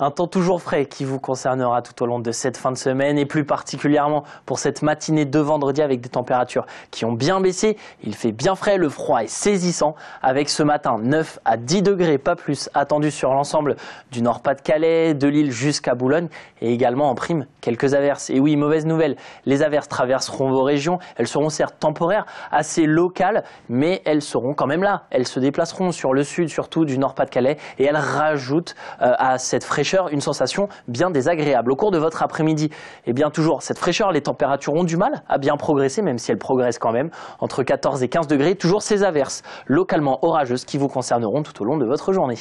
Un temps toujours frais qui vous concernera tout au long de cette fin de semaine et plus particulièrement pour cette matinée de vendredi avec des températures qui ont bien baissé. Il fait bien frais, le froid est saisissant avec ce matin 9 à 10 degrés, pas plus, attendu sur l'ensemble du Nord-Pas-de-Calais, de Lille jusqu'à Boulogne et également en prime quelques averses. Et oui, mauvaise nouvelle, les averses traverseront vos régions. Elles seront certes temporaires, assez locales, mais elles seront quand même là. Elles se déplaceront sur le sud, surtout du Nord-Pas-de-Calais et elles rajoutent euh, à cette fraîcheur une sensation bien désagréable. Au cours de votre après-midi, Et eh bien toujours cette fraîcheur, les températures ont du mal à bien progresser, même si elles progressent quand même, entre 14 et 15 degrés, toujours ces averses localement orageuses qui vous concerneront tout au long de votre journée.